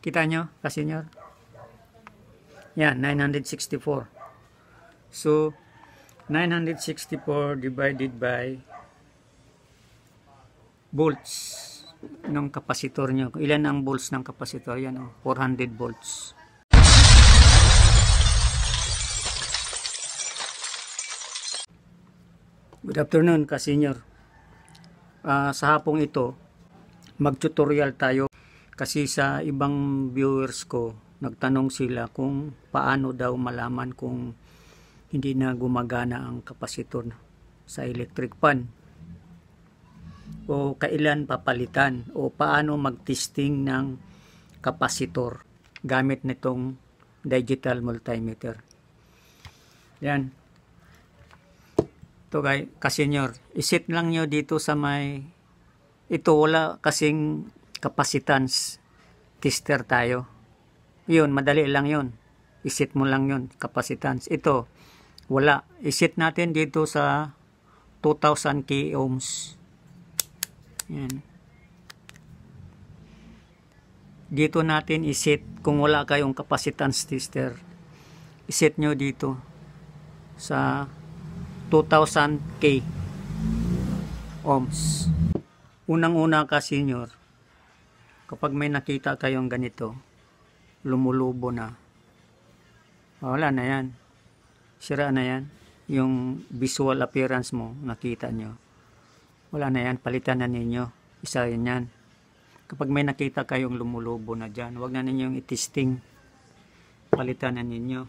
Kita nyo, kasenyor? Yan, 964. So, 964 divided by volts ng kapasitor nyo. Ilan ang volts ng kapasitor? Yan, oh, 400 volts. Good afternoon, kasenyor. Uh, ah, sa hapong ito, mag-tutorial tayo kasi sa ibang viewers ko, nagtanong sila kung paano daw malaman kung hindi na gumagana ang kapasitor sa electric pan o kailan papalitan o paano magtesting ng kapasitor gamit nitong digital multimeter. Yan. Ito guys, kasenyor, isit lang nyo dito sa may ito wala kasing capacitance tester tayo. Yun, madali lang yun. Isit mo lang yun, capacitance. Ito, wala. Isit natin dito sa 2,000 k ohms. Yan. Dito natin isit, kung wala kayong capacitance tester, isit nyo dito sa 2,000 k ohms. Unang-una ka senior, kapag may nakita kayong ganito lumulubo na wala na yan sira na yan yung visual appearance mo nakita nyo wala na yan palitan na ninyo isa yun yan kapag may nakita kayong lumulubo na dyan wag na ninyong itisting palitan na ninyo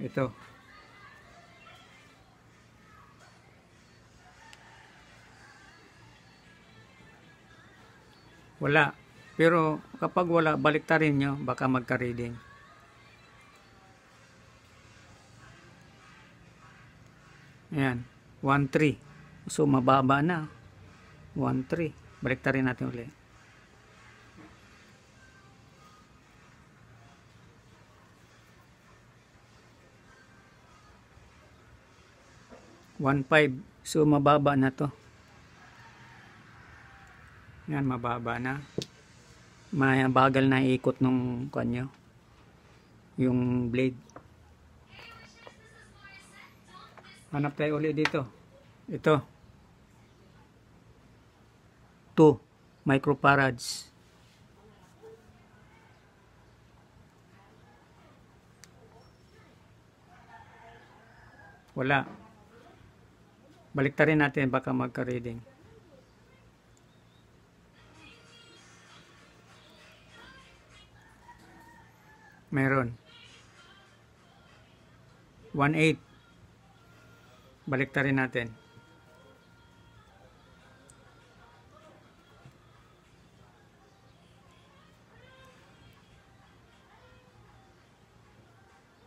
ito Wala. Pero kapag wala, baliktarin nyo, baka magka-reading. Ayan. 1-3. So, mababa na. 1-3. Baliktarin natin ulit. One five. So, mababa na to. Yan, mababa na. Mabagal na ikot nung kanyo. Yung blade. Hanap tayo ulit dito. Ito. 2 microfarads. Wala. Baliktarin natin baka magka-reading. Meron. 1.8. Balik rin natin.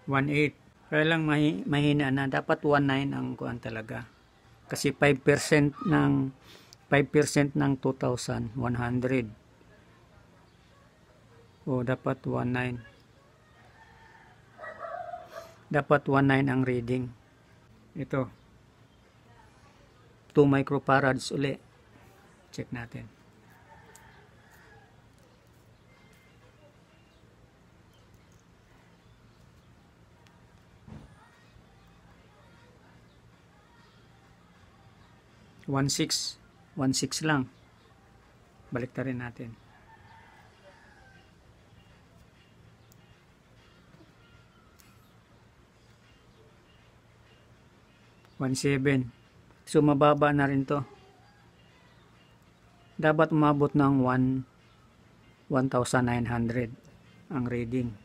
One eight. Kaya lang mahina na. Dapat 1.9 ang kuan talaga. Kasi 5% ng 5% ng 2,100. O, dapat 1.9 dapat 1.9 ang reading ito 2 microfarads uli check natin One six, one six lang. Balik ta natin. 1.7 so mababa na rin to dapat umabot ng 1 1,900 ang reading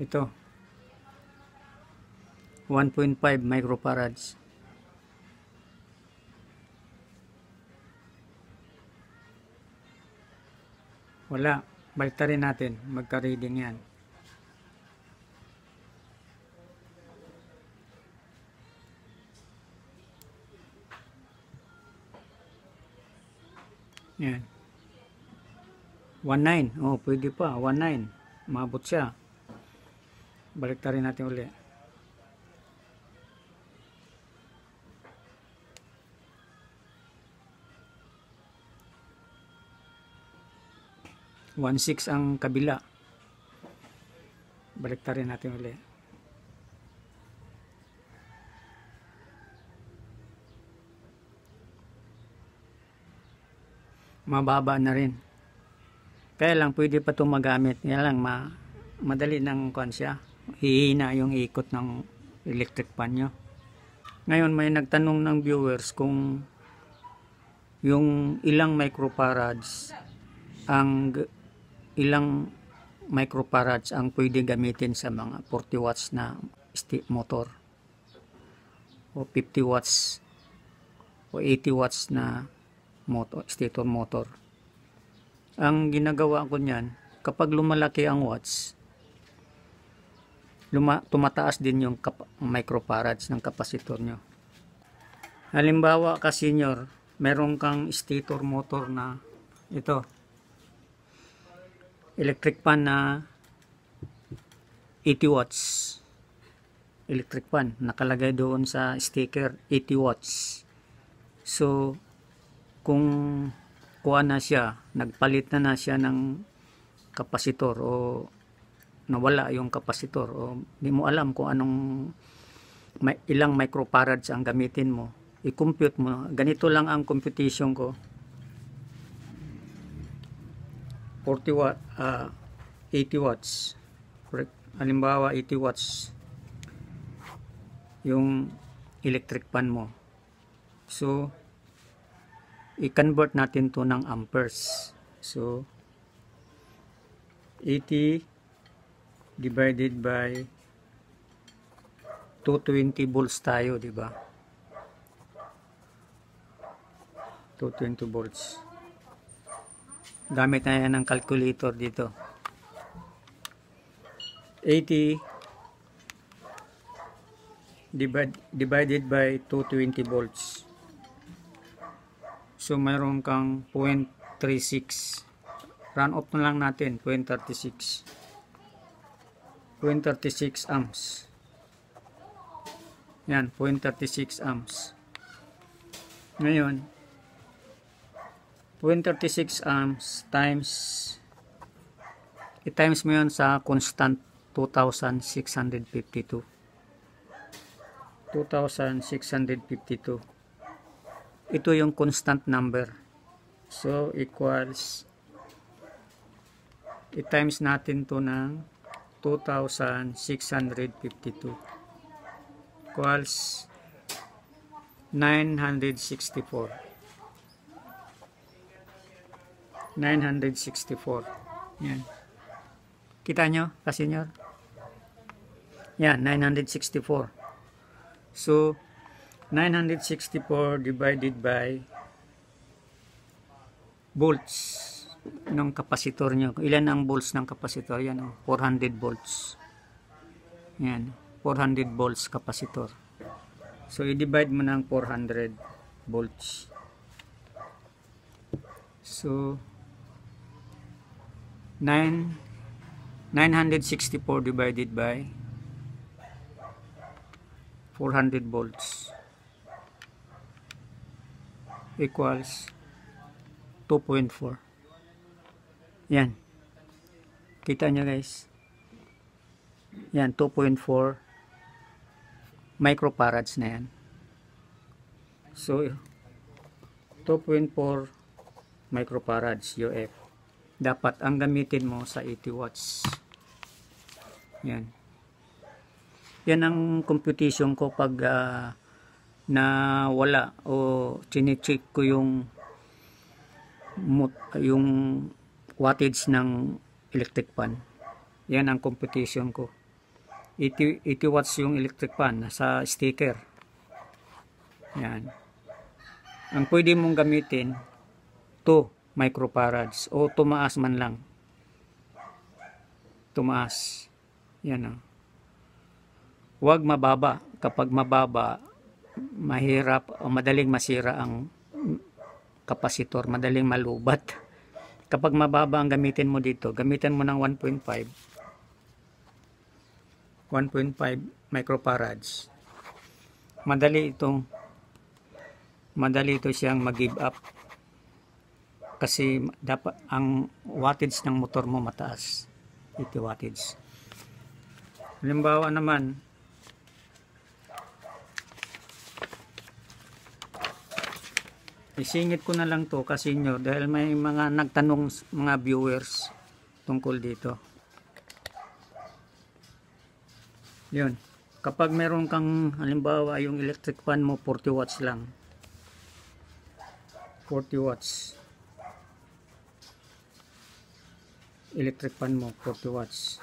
ito 1.5 microfarads wala balta rin natin magka reading yan Yan. 1.9. Oh, pwede pa. 1.9. Maabot siya. Baliktarin natin uli. One six ang kabila. Baliktarin natin ulit. mababa na rin. Kaya lang pwede pa itong magamit. Kaya lang ma madali ng konsya. Hihina yung ikot ng electric pan nyo. Ngayon may nagtanong ng viewers kung yung ilang microfarads ang ilang microfarads ang pwede gamitin sa mga 40 watts na steam motor o 50 watts o 80 watts na motor, stator motor. Ang ginagawa ko niyan, kapag lumalaki ang watts, luma, tumataas din yung microfarads ng kapasitor nyo. Halimbawa ka senior, meron kang stator motor na ito, electric pan na 80 watts electric fan nakalagay doon sa sticker 80 watts so kung kuha na siya, nagpalit na na siya ng kapasitor o nawala yung kapasitor o hindi mo alam kung anong may, ilang microfarads ang gamitin mo i-compute mo ganito lang ang computation ko 40 watt uh, ah, 80 watts halimbawa 80 watts yung electric pan mo so i-convert natin to ng amperes. So, 80 divided by 220 volts tayo, di ba? 220 volts. Gamit na yan ng calculator dito. 80 divided by 220 volts. So, mayroon kang 0.36. Run off na lang natin, 0.36. 0.36 amps. Yan, 0.36 amps. Ngayon, 0.36 amps times i-times mo yon sa constant 2,652. 2,652 ito yung constant number so equals i-times natin to ng 2,652 equals 964 964 yan kita nyo kasi nyo yan 964 so 964 divided by volts ng kapasitor nyo. Ilan ang volts ng kapasitor? Yan, oh, 400 volts. Yan, 400 volts kapasitor. So, i-divide mo ng 400 volts. So, 9, 964 divided by 400 volts equals 2.4 yan kita nyo guys yan 2.4 microfarads na yan so 2.4 microfarads UF dapat ang gamitin mo sa 80 watts yan yan ang computation ko pag uh, na wala o chine-check ko yung yung wattage ng electric pan. Yan ang competition ko. 80, 80 watts yung electric pan sa sticker. Yan. Ang pwede mong gamitin 2 microfarads o tumaas man lang. Tumaas. Yan o. Ah. Huwag mababa. Kapag mababa, mahirap o madaling masira ang kapasitor, madaling malubat. Kapag mababa ang gamitin mo dito, gamitan mo ng 1.5 1.5 microfarads. Madali itong madali ito siyang mag-give up kasi dapat ang wattage ng motor mo mataas 80 wattage halimbawa naman Isingit ko na lang to kasi nyo dahil may mga nagtanong mga viewers tungkol dito. Yun. Kapag meron kang halimbawa yung electric fan mo 40 watts lang. 40 watts. Electric fan mo 40 watts.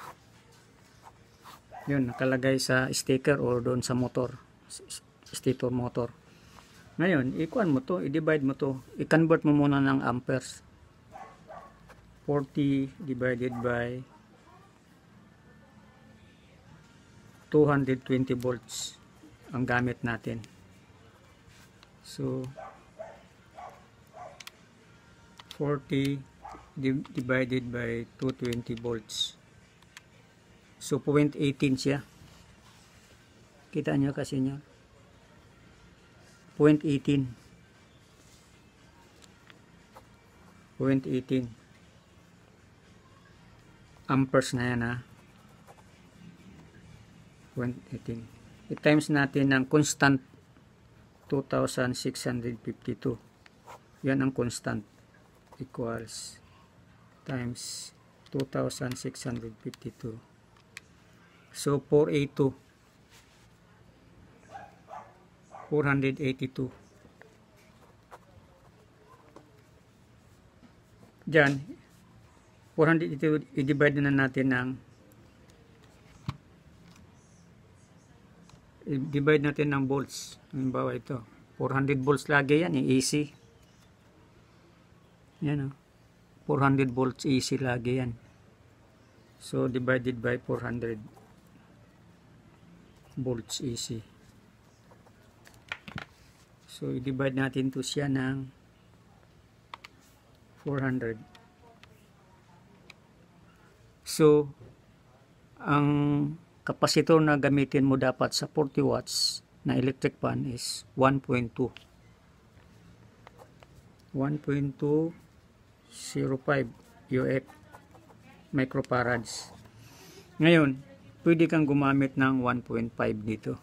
Yun nakalagay sa sticker or doon sa motor. stator motor ngayon, ikuan mo to, i-divide mo to, i-convert mo muna ng amperes. 40 divided by 220 volts ang gamit natin. So 40 divided by 220 volts. So 0.18 siya. Kita nyo kasi nyo. 0.18 0.18 amperes na yan ha 0.18 i-times natin ng constant 2652 yan ang constant equals times 2652 so 482 482. Diyan, 482 i-divide na natin ng i-divide natin ng volts. Halimbawa ito. 400 volts lagi yan, eh, AC. Yan o. Oh. 400 volts AC lagi yan. So, divided by 400 volts AC. So, i-divide natin to siya ng 400. So, ang kapasitor na gamitin mo dapat sa 40 watts na electric pan is 1.2. 1.205 UF microfarads. Ngayon, pwede kang gumamit ng 1.5 dito.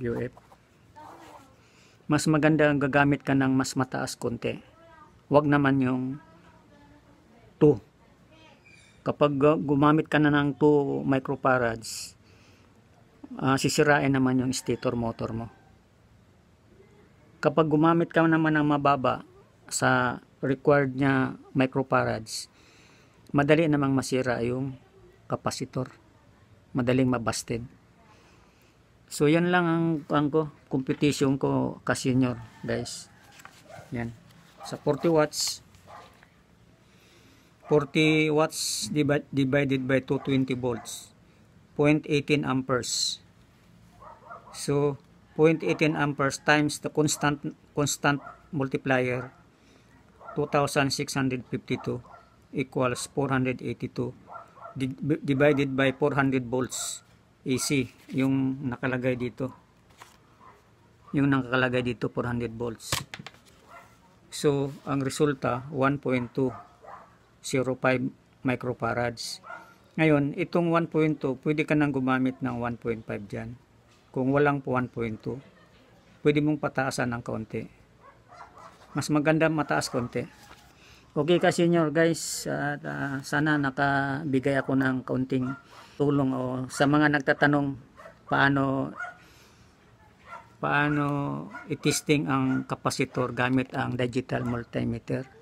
UF mas maganda ang gagamit ka ng mas mataas konti Huwag naman yung 2 kapag gumamit ka na ng 2 microfarads uh, ah, sisirain naman yung stator motor mo kapag gumamit ka naman ng mababa sa required niya microfarads madali namang masira yung kapasitor madaling mabasted So yan lang ang ang ko competition ko ka senior guys. Yan. Sa 40 watts 40 watts divided by 220 volts 0.18 amperes. So 0.18 amperes times the constant constant multiplier 2652 equals 482 divided by 400 volts AC yung nakalagay dito yung nakalagay dito 400 volts so ang resulta 1.205 microfarads ngayon itong 1.2 pwede ka nang gumamit ng 1.5 dyan kung walang 1.2 pwede mong pataasan ng kaunti mas maganda mataas konti Okay ka senior guys at uh, sana nakabigay ako ng kaunting tulong o sa mga nagtatanong paano paano itesting ang kapasitor gamit ang digital multimeter.